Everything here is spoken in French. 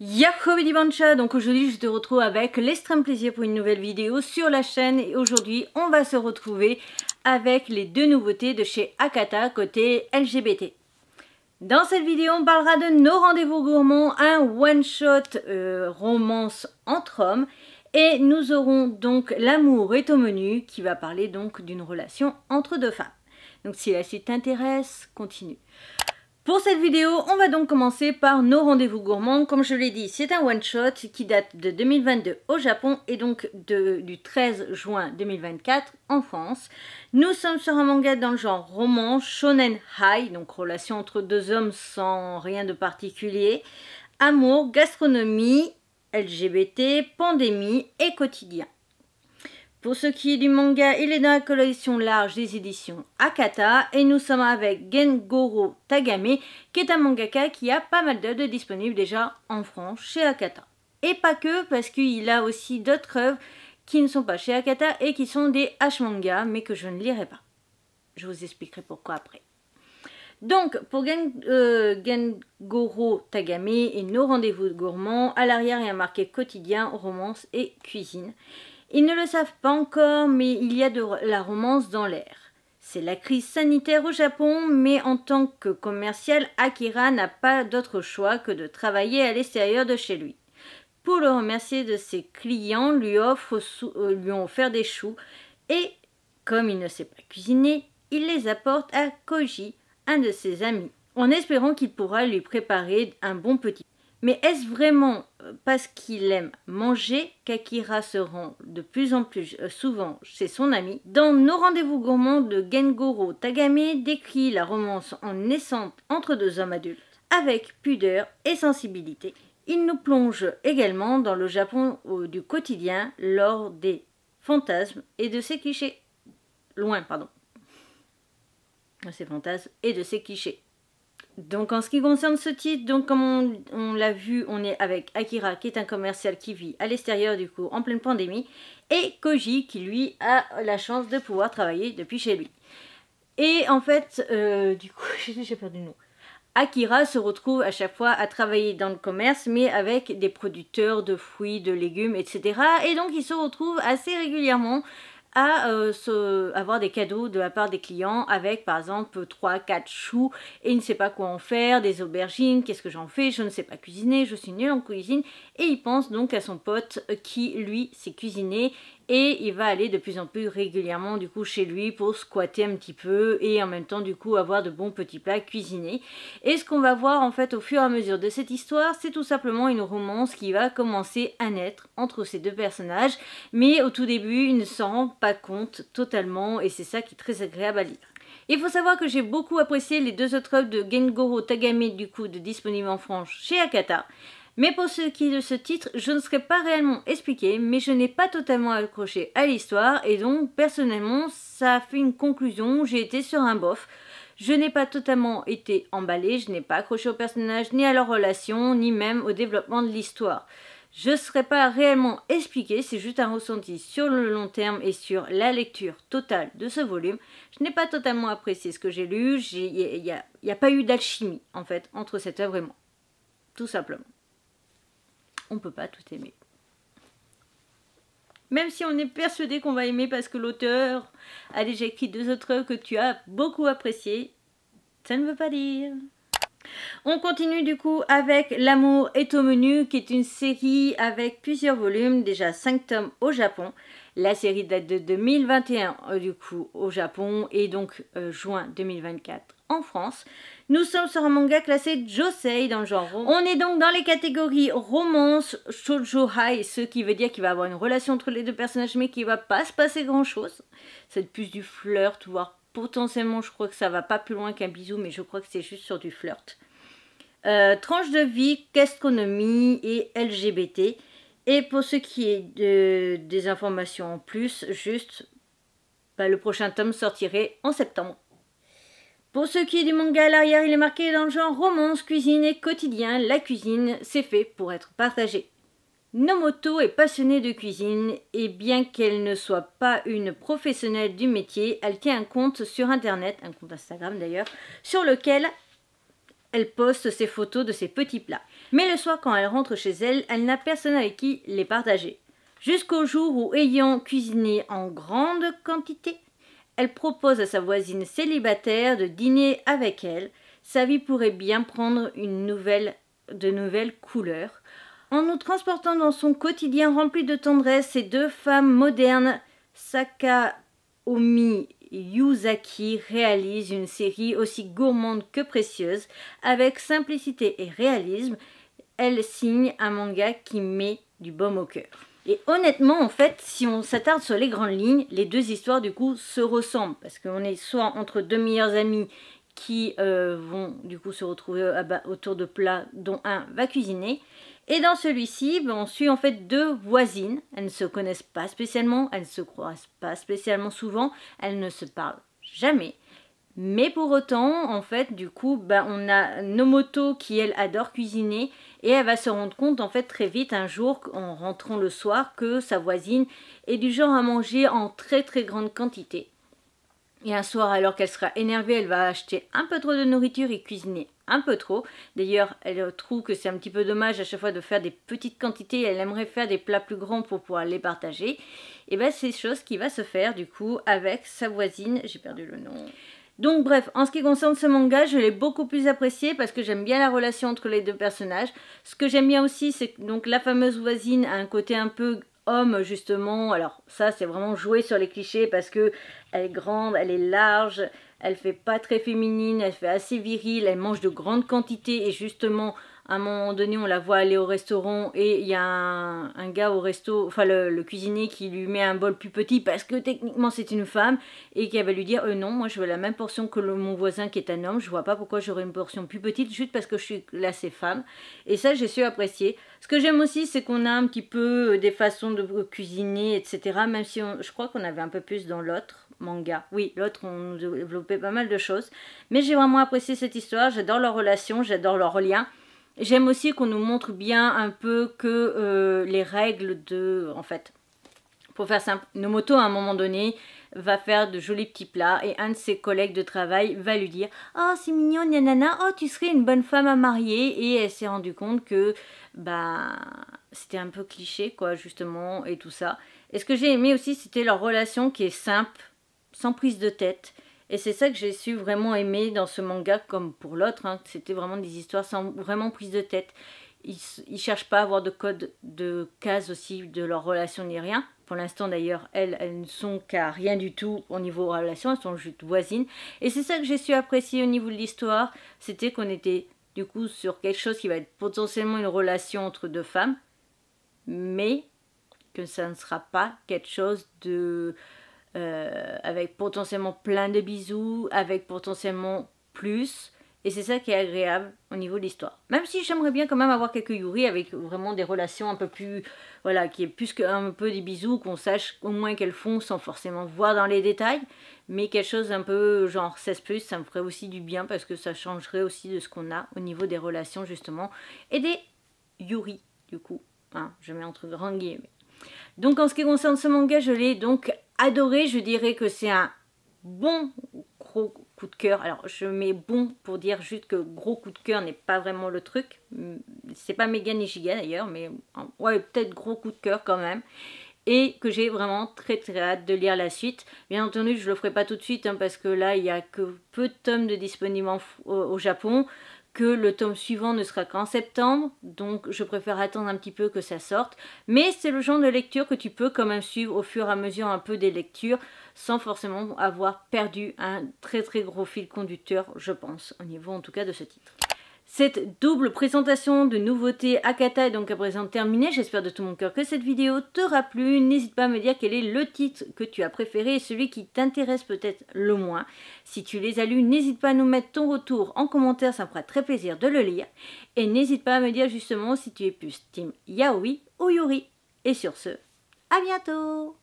Bidi Dibancha, donc aujourd'hui je te retrouve avec l'extrême plaisir pour une nouvelle vidéo sur la chaîne et aujourd'hui on va se retrouver avec les deux nouveautés de chez Akata côté LGBT. Dans cette vidéo on parlera de Nos rendez-vous gourmands, un one-shot euh, romance entre hommes et nous aurons donc L'amour est au menu qui va parler donc d'une relation entre deux femmes. Donc si la suite t'intéresse, continue. Pour cette vidéo, on va donc commencer par nos rendez-vous gourmands. Comme je l'ai dit, c'est un one-shot qui date de 2022 au Japon et donc du 13 juin 2024 en France. Nous sommes sur un manga dans le genre roman shonen high, donc relation entre deux hommes sans rien de particulier, amour, gastronomie, LGBT, pandémie et quotidien. Pour ce qui est du manga, il est dans la collection large des éditions Akata et nous sommes avec Gengoro Tagame qui est un mangaka qui a pas mal d'œuvres disponibles déjà en France chez Akata. Et pas que parce qu'il a aussi d'autres œuvres qui ne sont pas chez Akata et qui sont des H-manga mais que je ne lirai pas. Je vous expliquerai pourquoi après. Donc, pour euh, Gengoro Tagame et nos rendez-vous gourmands, à l'arrière il y a marqué quotidien, romance et cuisine. Ils ne le savent pas encore, mais il y a de la romance dans l'air. C'est la crise sanitaire au Japon, mais en tant que commercial, Akira n'a pas d'autre choix que de travailler à l'extérieur de chez lui. Pour le remercier de ses clients, lui, offre, euh, lui ont offert des choux et, comme il ne sait pas cuisiner, il les apporte à Koji, un de ses amis, en espérant qu'il pourra lui préparer un bon petit. Mais est-ce vraiment euh, parce qu'il aime manger qu'Akira se rend de plus en plus euh, souvent chez son ami Dans Nos rendez-vous gourmands de Gengoro Tagame décrit la romance en naissante entre deux hommes adultes avec pudeur et sensibilité. Il nous plonge également dans le Japon euh, du quotidien lors des fantasmes et de ses clichés. Loin, pardon. Ses fantasmes et de ses clichés. Donc en ce qui concerne ce titre, donc comme on, l'a vu, on est avec Akira qui est un commercial qui vit à l'extérieur du coup en pleine pandémie et Koji qui lui a la chance de pouvoir travailler depuis chez lui. Et en fait, euh, du coup, j'ai perdu le nom. Akira se retrouve à chaque fois à travailler dans le commerce, mais avec des producteurs de fruits, de légumes, etc. Et donc il se retrouve assez régulièrement à euh, se, avoir des cadeaux de la part des clients avec par exemple 3-4 choux et il ne sait pas quoi en faire, des aubergines, qu'est-ce que j'en fais, je ne sais pas cuisiner, je suis nulle en cuisine et il pense donc à son pote qui lui sait cuisiner et il va aller de plus en plus régulièrement du coup chez lui pour squatter un petit peu et en même temps du coup avoir de bons petits plats cuisinés. Et ce qu'on va voir en fait au fur et à mesure de cette histoire, c'est tout simplement une romance qui va commencer à naître entre ces deux personnages, mais au tout début, il ne s'en rend pas compte totalement et c'est ça qui est très agréable à lire. Il faut savoir que j'ai beaucoup apprécié les deux autres œuvres de Gengoro Tagame du coup de disponible en France chez Akata. Mais pour ce qui est de ce titre, je ne serai pas réellement expliqué, mais je n'ai pas totalement accroché à l'histoire et donc personnellement ça a fait une conclusion, j'ai été sur un bof. Je n'ai pas totalement été emballée, je n'ai pas accroché au personnage, ni à leur relation, ni même au développement de l'histoire. Je ne serai pas réellement expliqué, c'est juste un ressenti sur le long terme et sur la lecture totale de ce volume. Je n'ai pas totalement apprécié ce que j'ai lu, il n'y a, a, pas eu d'alchimie en fait entre cette œuvre et moi. Tout simplement on peut pas tout aimer. Même si on est persuadé qu'on va aimer parce que l'auteur a déjà écrit deux autres que tu as beaucoup apprécié, ça ne veut pas dire. On continue du coup avec L'amour est au menu, qui est une série avec plusieurs volumes, déjà 5 tomes au Japon. La série date de 2021 euh, du coup au Japon et donc euh, juin 2024 en France. Nous sommes sur un manga classé Josei dans le genre. On est donc dans les catégories romance, shoujo high, ce qui veut dire qu'il va avoir une relation entre les deux personnages mais qu'il va pas se passer grand chose. C'est plus du flirt, voire potentiellement je crois que ça va pas plus loin qu'un bisou mais je crois que c'est juste sur du flirt. Euh, tranche de vie, gastronomie et LGBT. Et pour ce qui est de, des informations en plus, juste, bah, le prochain tome sortirait en septembre. Pour ce qui est du manga à l'arrière, il est marqué dans le genre romance, cuisine et quotidien. La cuisine, c'est fait pour être partagée. Nomoto est passionnée de cuisine et bien qu'elle ne soit pas une professionnelle du métier, elle tient un compte sur internet, un compte Instagram d'ailleurs, sur lequel elle poste ses photos de ses petits plats. Mais le soir quand elle rentre chez elle, elle n'a personne avec qui les partager. Jusqu'au jour où ayant cuisiné en grande quantité, elle propose à sa voisine célibataire de dîner avec elle. Sa vie pourrait bien prendre une nouvelle, de nouvelles couleurs. En nous transportant dans son quotidien rempli de tendresse, ces deux femmes modernes, Sakaomi Yuzaki réalisent une série aussi gourmande que précieuse, avec simplicité et réalisme. Elle signe un manga qui met du baume au cœur. Et honnêtement, en fait, si on s'attarde sur les grandes lignes, les deux histoires, du coup, se ressemblent. Parce qu'on est soit entre deux meilleurs amis qui euh, vont, du coup, se retrouver autour de plats dont un va cuisiner. Et dans celui-ci, ben, on suit en fait deux voisines. Elles ne se connaissent pas spécialement, elles ne se croisent pas spécialement souvent, elles ne se parlent jamais. Mais pour autant, en fait, du coup, bah, on a Nomoto qui, elle, adore cuisiner et elle va se rendre compte, en fait, très vite, un jour, en rentrant le soir, que sa voisine est du genre à manger en très très grande quantité. Et un soir, alors qu'elle sera énervée, elle va acheter un peu trop de nourriture et cuisiner un peu trop. D'ailleurs, elle trouve que c'est un petit peu dommage à chaque fois de faire des petites quantités. Elle aimerait faire des plats plus grands pour pouvoir les partager. Et bien, c'est chose qui va se faire du coup avec sa voisine. J'ai perdu le nom. Donc bref, en ce qui concerne ce manga, je l'ai beaucoup plus apprécié parce que j'aime bien la relation entre les deux personnages. Ce que j'aime bien aussi, c'est que donc, la fameuse voisine a un côté un peu homme justement. Alors ça, c'est vraiment joué sur les clichés parce que elle est grande, elle est large, elle fait pas très féminine, elle fait assez virile, elle mange de grandes quantités et justement à un moment donné, on la voit aller au restaurant et il y a un, gars au resto, enfin le, cuisinier qui lui met un bol plus petit parce que techniquement c'est une femme et qui va lui dire euh, non, moi je veux la même portion que mon voisin qui est un homme, je vois pas pourquoi j'aurais une portion plus petite juste parce que je suis c'est femme. Et ça, j'ai su apprécier. Ce que j'aime aussi, c'est qu'on a un petit peu euh, des façons de euh, cuisiner, etc. Même si je crois qu'on avait un peu plus dans l'autre manga. Oui, l'autre, on développait pas mal de choses. Mais j'ai vraiment apprécié cette histoire, j'adore leur relation, j'adore leur lien. J'aime aussi qu'on nous montre bien un peu que euh, les règles de... En fait, pour faire simple, Nomoto à un moment donné va faire de jolis petits plats et un de ses collègues de travail va lui dire « Oh, c'est mignon, nanana, oh, tu serais une bonne femme à marier » et elle s'est rendue compte que bah, c'était un peu cliché, quoi, justement, et tout ça. Et ce que j'ai aimé aussi, c'était leur relation qui est simple, sans prise de tête, et c'est ça que j'ai su vraiment aimer dans ce manga, comme pour l'autre. Hein. C'était vraiment des histoires sans vraiment prise de tête. Ils, ne cherchent pas à avoir de code de case aussi de leur relation ni rien. Pour l'instant d'ailleurs, elles, elles ne sont qu'à rien du tout au niveau relation, elles sont juste voisines. Et c'est ça que j'ai su apprécier au niveau de l'histoire, c'était qu'on était du coup sur quelque chose qui va être potentiellement une relation entre deux femmes, mais que ça ne sera pas quelque chose de euh, avec potentiellement plein de bisous, avec potentiellement plus. Et c'est ça qui est agréable au niveau de l'histoire. Même si j'aimerais bien quand même avoir quelques Yuri avec vraiment des relations un peu plus... Voilà, qui est plus qu'un peu des bisous, qu'on sache au moins qu'elles font sans forcément voir dans les détails. Mais quelque chose un peu genre 16+, ça me ferait aussi du bien parce que ça changerait aussi de ce qu'on a au niveau des relations justement. Et des Yuri, du coup. Hein, je mets entre grandes guillemets. Donc en ce qui concerne ce manga, je l'ai donc adoré. Je dirais que c'est un bon gros coup de cœur. Alors je mets bon pour dire juste que gros coup de cœur n'est pas vraiment le truc. Hmm, c'est pas méga ni giga d'ailleurs, mais ouais, peut-être gros coup de cœur quand même. Et que j'ai vraiment très très hâte de lire la suite. Bien entendu, je le ferai pas tout de suite hein, parce que là, il y a que peu de tomes de disponibles au Japon que le tome suivant ne sera qu'en septembre, donc je préfère attendre un petit peu que ça sorte. Mais c'est le genre de lecture que tu peux quand même suivre au fur et à mesure un peu des lectures, sans forcément avoir perdu un très très gros fil conducteur, je pense, au niveau en tout cas de ce titre. Cette double présentation de nouveautés Akata est donc à présent terminée. J'espère de tout mon cœur que cette vidéo t'aura plu. N'hésite pas à me dire quel est le titre que tu as préféré et celui qui t'intéresse peut-être le moins. Si tu les as lus, n'hésite pas à nous mettre ton retour en commentaire, ça me fera très plaisir de le lire. Et n'hésite pas à me dire justement si tu es plus team yaoi ou yuri. Et sur ce, à bientôt